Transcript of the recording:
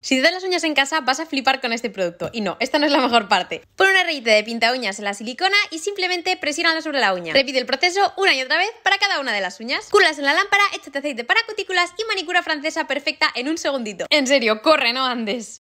Si te das las uñas en casa vas a flipar con este producto. Y no, esta no es la mejor parte. Pon una rayita de pinta uñas en la silicona y simplemente presiónala sobre la uña. Repite el proceso una y otra vez para cada una de las uñas. Curlas en la lámpara, échate aceite para cutículas y manicura francesa perfecta en un segundito. En serio, corre, no andes.